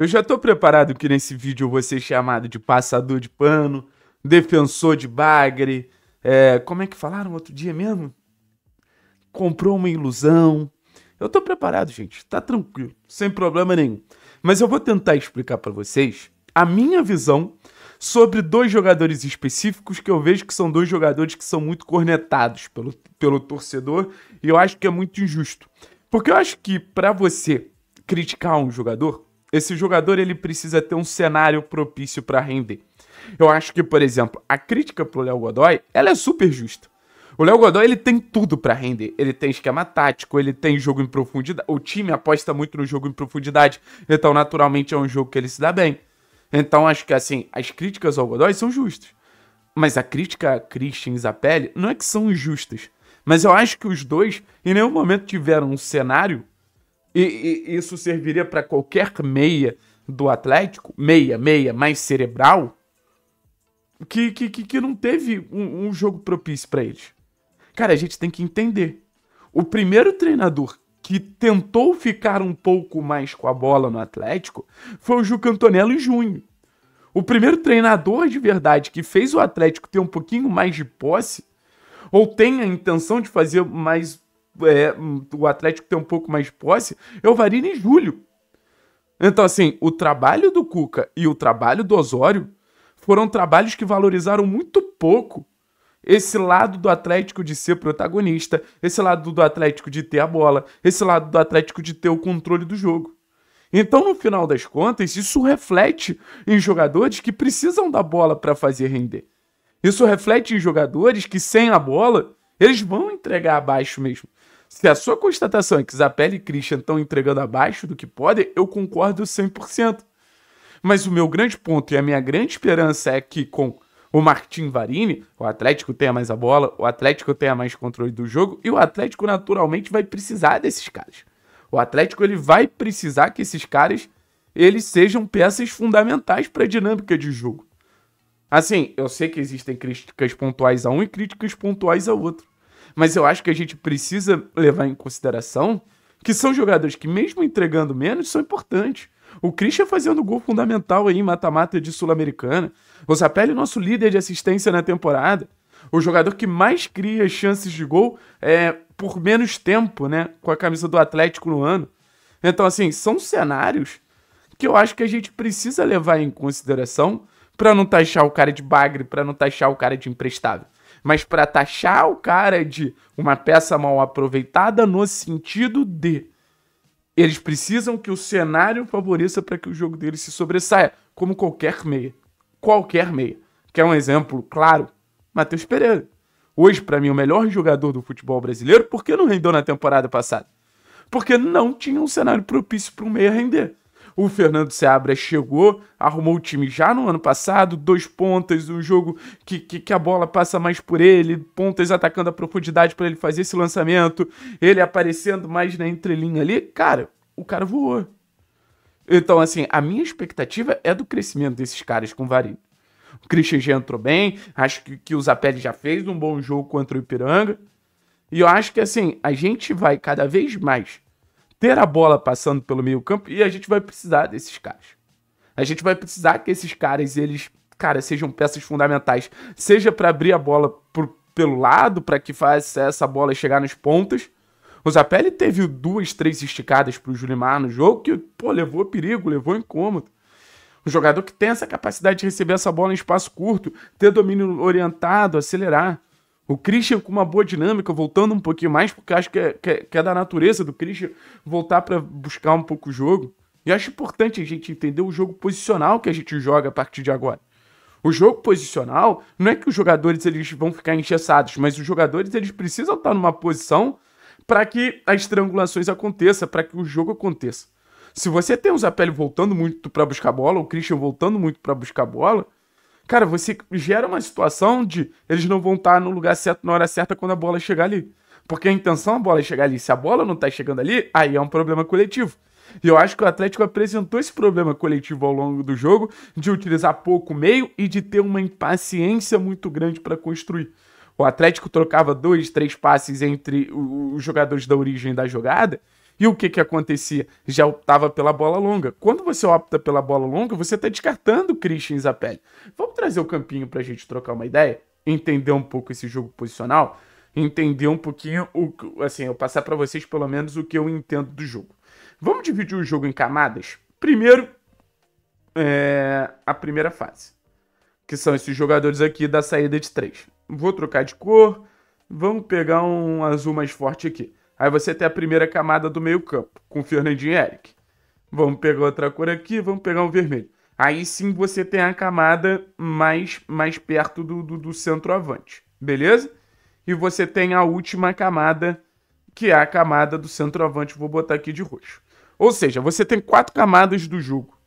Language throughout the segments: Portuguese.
Eu já tô preparado que nesse vídeo eu vou ser chamado de passador de pano, defensor de bagre, é, como é que falaram outro dia mesmo? Comprou uma ilusão. Eu tô preparado, gente, tá tranquilo, sem problema nenhum. Mas eu vou tentar explicar para vocês a minha visão sobre dois jogadores específicos que eu vejo que são dois jogadores que são muito cornetados pelo, pelo torcedor e eu acho que é muito injusto. Porque eu acho que para você criticar um jogador, esse jogador ele precisa ter um cenário propício para render. Eu acho que, por exemplo, a crítica pro Léo Godoy, ela é super justa. O Léo Godoy, ele tem tudo para render. Ele tem esquema tático, ele tem jogo em profundidade. O time aposta muito no jogo em profundidade, então naturalmente é um jogo que ele se dá bem. Então acho que, assim, as críticas ao Godoy são justas. Mas a crítica a Christian Zapelli não é que são injustas. Mas eu acho que os dois em nenhum momento tiveram um cenário e, e isso serviria para qualquer meia do Atlético, meia, meia, mais cerebral, que, que, que, não teve um, um jogo propício para eles. Cara, a gente tem que entender. O primeiro treinador que tentou ficar um pouco mais com a bola no Atlético foi o Juca Antonello em junho. O primeiro treinador de verdade que fez o Atlético ter um pouquinho mais de posse, ou tem a intenção de fazer mais é, o Atlético tem um pouco mais posse, o Varina em julho. Então, assim, o trabalho do Cuca e o trabalho do Osório foram trabalhos que valorizaram muito pouco esse lado do Atlético de ser protagonista, esse lado do Atlético de ter a bola, esse lado do Atlético de ter o controle do jogo. Então, no final das contas, isso reflete em jogadores que precisam da bola para fazer render. Isso reflete em jogadores que sem a bola, eles vão entregar abaixo mesmo. Se a sua constatação é que Zapelli e Christian estão entregando abaixo do que podem, eu concordo 100%. Mas o meu grande ponto e a minha grande esperança é que com o Martim Varini, o Atlético tenha mais a bola, o Atlético tenha mais controle do jogo e o Atlético naturalmente vai precisar desses caras. O Atlético ele vai precisar que esses caras eles sejam peças fundamentais para a dinâmica de jogo. Assim, eu sei que existem críticas pontuais a um e críticas pontuais a outro. Mas eu acho que a gente precisa levar em consideração que são jogadores que, mesmo entregando menos, são importantes. O Christian fazendo gol fundamental aí em mata-mata de Sul-Americana. O Zapelli, nosso líder de assistência na temporada. O jogador que mais cria chances de gol é, por menos tempo, né? Com a camisa do Atlético no ano. Então, assim, são cenários que eu acho que a gente precisa levar em consideração para não taxar o cara de bagre, para não taxar o cara de imprestável mas para taxar o cara de uma peça mal aproveitada no sentido de eles precisam que o cenário favoreça para que o jogo deles se sobressaia, como qualquer meia. Qualquer meia. Que é um exemplo claro, Matheus Pereira. Hoje, para mim, o melhor jogador do futebol brasileiro, porque não rendeu na temporada passada? Porque não tinha um cenário propício para um meia render. O Fernando Seabra chegou, arrumou o time já no ano passado, dois pontas, um jogo que, que, que a bola passa mais por ele, pontas atacando a profundidade para ele fazer esse lançamento, ele aparecendo mais na entrelinha ali. Cara, o cara voou. Então, assim, a minha expectativa é do crescimento desses caras com Varinho. O Christian já entrou bem, acho que, que o Zapelli já fez um bom jogo contra o Ipiranga. E eu acho que, assim, a gente vai cada vez mais ter a bola passando pelo meio-campo e a gente vai precisar desses caras. A gente vai precisar que esses caras, eles, cara, sejam peças fundamentais, seja para abrir a bola por, pelo lado, para que faça essa bola chegar nas pontas. O Zapelli teve duas, três esticadas para o Julimar no jogo que, pô, levou perigo, levou incômodo. Um jogador que tem essa capacidade de receber essa bola em espaço curto, ter domínio orientado, acelerar. O Christian com uma boa dinâmica, voltando um pouquinho mais, porque acho que é, que é, que é da natureza do Christian voltar para buscar um pouco o jogo. E acho importante a gente entender o jogo posicional que a gente joga a partir de agora. O jogo posicional não é que os jogadores eles vão ficar enchessados, mas os jogadores eles precisam estar numa posição para que as estrangulações aconteçam, para que o jogo aconteça. Se você tem o Zapelli voltando muito para buscar bola, o Christian voltando muito para buscar bola, Cara, você gera uma situação de eles não vão estar tá no lugar certo na hora certa quando a bola chegar ali. Porque a intenção é a bola é chegar ali. Se a bola não tá chegando ali, aí é um problema coletivo. E eu acho que o Atlético apresentou esse problema coletivo ao longo do jogo, de utilizar pouco meio e de ter uma impaciência muito grande para construir. O Atlético trocava dois, três passes entre os jogadores da origem da jogada e o que, que acontecia? Já optava pela bola longa. Quando você opta pela bola longa, você está descartando o Christian Isapelli. Vamos trazer o campinho para a gente trocar uma ideia? Entender um pouco esse jogo posicional? Entender um pouquinho, o, assim, eu passar para vocês pelo menos o que eu entendo do jogo. Vamos dividir o jogo em camadas? Primeiro, é, a primeira fase. Que são esses jogadores aqui da saída de três. Vou trocar de cor. Vamos pegar um azul mais forte aqui. Aí você tem a primeira camada do meio-campo, com Fernandinho e Eric. Vamos pegar outra cor aqui, vamos pegar um vermelho. Aí sim você tem a camada mais, mais perto do, do, do centroavante, beleza? E você tem a última camada, que é a camada do centroavante, vou botar aqui de roxo. Ou seja, você tem quatro camadas do jogo.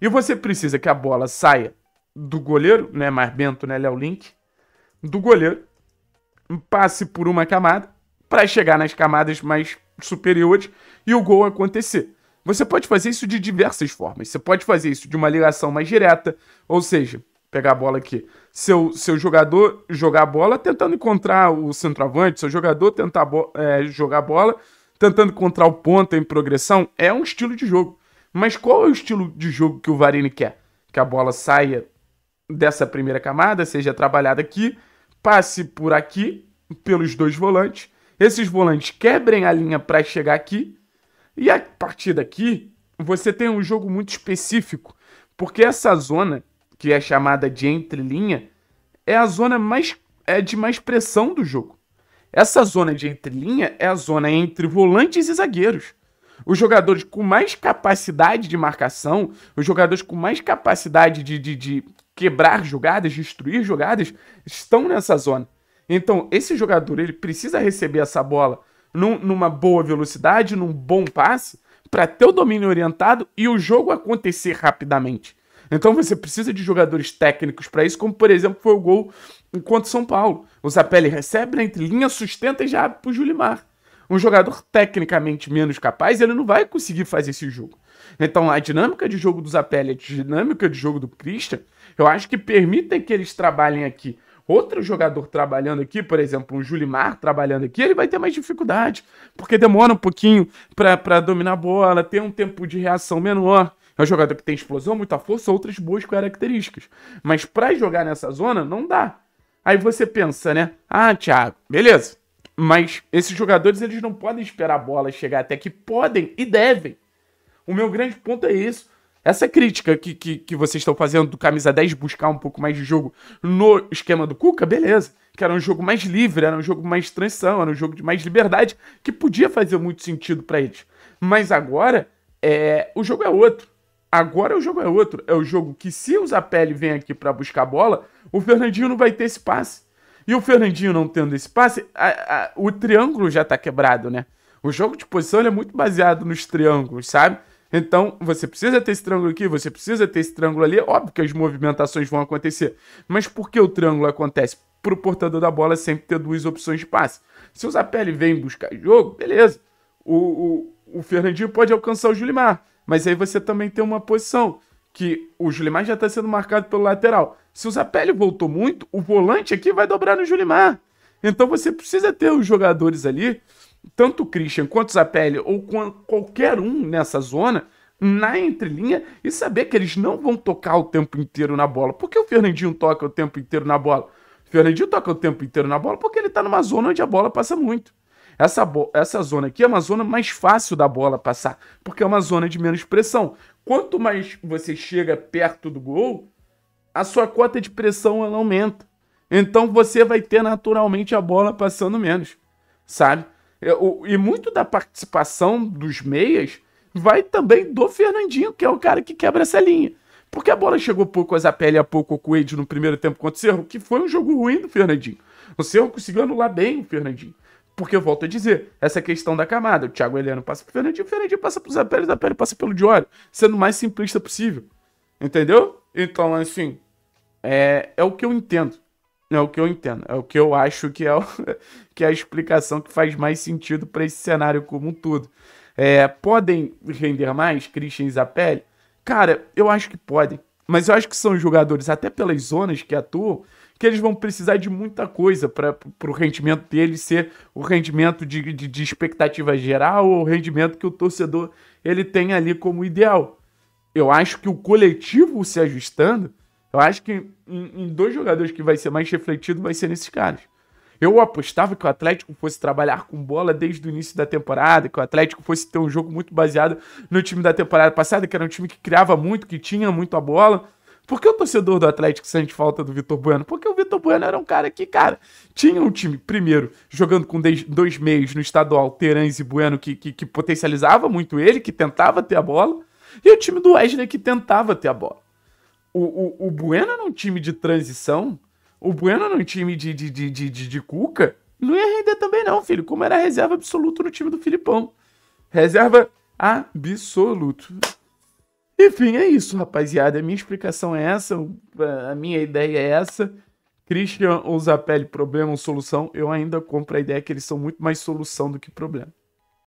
E você precisa que a bola saia do goleiro, né? Mais Bento, né? Léo Link. Do goleiro. Passe por uma camada para chegar nas camadas mais superiores e o gol acontecer. Você pode fazer isso de diversas formas. Você pode fazer isso de uma ligação mais direta, ou seja, pegar a bola aqui, seu, seu jogador jogar a bola tentando encontrar o centroavante, seu jogador tentar é, jogar a bola tentando encontrar o ponta em progressão, é um estilo de jogo. Mas qual é o estilo de jogo que o Varini quer? Que a bola saia dessa primeira camada, seja trabalhada aqui, passe por aqui, pelos dois volantes, esses volantes quebrem a linha para chegar aqui. E a partir daqui, você tem um jogo muito específico, porque essa zona, que é chamada de entrelinha, é a zona mais é de mais pressão do jogo. Essa zona de entrelinha é a zona entre volantes e zagueiros. Os jogadores com mais capacidade de marcação, os jogadores com mais capacidade de, de, de quebrar jogadas, destruir jogadas, estão nessa zona. Então, esse jogador, ele precisa receber essa bola num, numa boa velocidade, num bom passe, para ter o domínio orientado e o jogo acontecer rapidamente. Então você precisa de jogadores técnicos para isso, como por exemplo foi o gol enquanto São Paulo. O Zapelli recebe na né, linha sustenta e já abre para o Julimar. Um jogador tecnicamente menos capaz, ele não vai conseguir fazer esse jogo. Então a dinâmica de jogo do Zapelli, a dinâmica de jogo do Christian, eu acho que permitem que eles trabalhem aqui Outro jogador trabalhando aqui, por exemplo, um Julimar trabalhando aqui, ele vai ter mais dificuldade, porque demora um pouquinho para dominar a bola, tem um tempo de reação menor. É um jogador que tem explosão, muita força, outras boas características. Mas para jogar nessa zona, não dá. Aí você pensa, né? Ah, Thiago, beleza. Mas esses jogadores, eles não podem esperar a bola chegar até que podem e devem. O meu grande ponto é isso. Essa crítica que, que, que vocês estão fazendo do camisa 10 buscar um pouco mais de jogo no esquema do Cuca, beleza. Que era um jogo mais livre, era um jogo mais transição, era um jogo de mais liberdade, que podia fazer muito sentido para eles. Mas agora, é, o jogo é outro. Agora o jogo é outro. É o jogo que, se o Zapelli vem aqui para buscar a bola, o Fernandinho não vai ter esse passe. E o Fernandinho não tendo esse passe, a, a, o triângulo já tá quebrado, né? O jogo de posição é muito baseado nos triângulos, sabe? Então, você precisa ter esse triângulo aqui, você precisa ter esse triângulo ali. Óbvio que as movimentações vão acontecer. Mas por que o triângulo acontece? Para o portador da bola sempre ter duas opções de passe. Se o Zapelli vem buscar jogo, beleza. O, o, o Fernandinho pode alcançar o Julimar. Mas aí você também tem uma posição que o Julimar já está sendo marcado pelo lateral. Se o Zapelli voltou muito, o volante aqui vai dobrar no Julimar. Então você precisa ter os jogadores ali tanto o Christian quanto o Zapelli ou qualquer um nessa zona na entrelinha e saber que eles não vão tocar o tempo inteiro na bola. Por que o Fernandinho toca o tempo inteiro na bola? O Fernandinho toca o tempo inteiro na bola porque ele está numa zona onde a bola passa muito. Essa, essa zona aqui é uma zona mais fácil da bola passar, porque é uma zona de menos pressão. Quanto mais você chega perto do gol, a sua cota de pressão ela aumenta. Então você vai ter naturalmente a bola passando menos, sabe? É, e muito da participação dos meias vai também do Fernandinho, que é o cara que quebra essa linha. Porque a bola chegou pouco, a Zapelli a pouco, o Coelho no primeiro tempo contra o Cerro, que foi um jogo ruim do Fernandinho. O Cerro conseguiu anular bem o Fernandinho. Porque eu volto a dizer, essa questão da camada. O Thiago Heleno passa pro Fernandinho, o Fernandinho passa pro Zapelli, o Zapelli passa pelo Diório, sendo o mais simplista possível. Entendeu? Então, assim, é, é o que eu entendo. É o que eu entendo, é o que eu acho que é, o, que é a explicação que faz mais sentido para esse cenário como um todo. É, podem render mais Christian Zapelli. Cara, eu acho que podem. Mas eu acho que são jogadores, até pelas zonas que atuam, que eles vão precisar de muita coisa para o rendimento deles ser o rendimento de, de, de, expectativa geral ou o rendimento que o torcedor ele tem ali como ideal. Eu acho que o coletivo se ajustando, eu acho que em, em, dois jogadores que vai ser mais refletido vai ser nesses caras. Eu apostava que o Atlético fosse trabalhar com bola desde o início da temporada, que o Atlético fosse ter um jogo muito baseado no time da temporada passada, que era um time que criava muito, que tinha muito a bola. Por que o torcedor do Atlético sente falta do Vitor Bueno? Porque o Vitor Bueno era um cara que, cara, tinha um time, primeiro, jogando com dois meios no estadual, Terãs e Bueno, que, que, que potencializava muito ele, que tentava ter a bola, e o time do Wesley que tentava ter a bola o, o, o Bueno num time de transição, o Bueno num time de, de, de, de, de, de Cuca, não ia render também não, filho. Como era reserva absoluto no time do Filipão. Reserva absoluto. Enfim, é isso, rapaziada. A minha explicação é essa, a minha ideia é essa. Christian ou Zapelli, problema ou solução? Eu ainda compro a ideia que eles são muito mais solução do que problema.